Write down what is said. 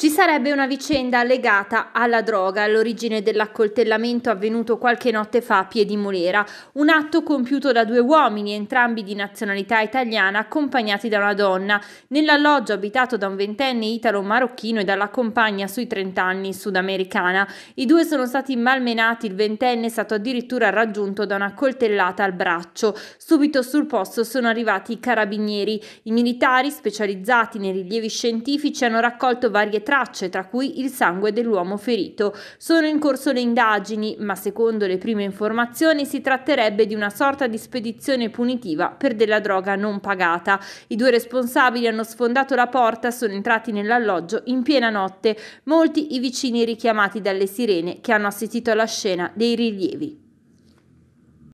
Ci sarebbe una vicenda legata alla droga all'origine dell'accoltellamento avvenuto qualche notte fa a Piedimolera, un atto compiuto da due uomini, entrambi di nazionalità italiana, accompagnati da una donna, nell'alloggio abitato da un ventenne italo-marocchino e dalla compagna sui 30 anni sudamericana. I due sono stati malmenati, il ventenne è stato addirittura raggiunto da una coltellata al braccio. Subito sul posto sono arrivati i carabinieri. I militari, specializzati nei rilievi scientifici, hanno raccolto varie tracce, tra cui il sangue dell'uomo ferito. Sono in corso le indagini, ma secondo le prime informazioni si tratterebbe di una sorta di spedizione punitiva per della droga non pagata. I due responsabili hanno sfondato la porta, sono entrati nell'alloggio in piena notte, molti i vicini richiamati dalle sirene che hanno assistito alla scena dei rilievi.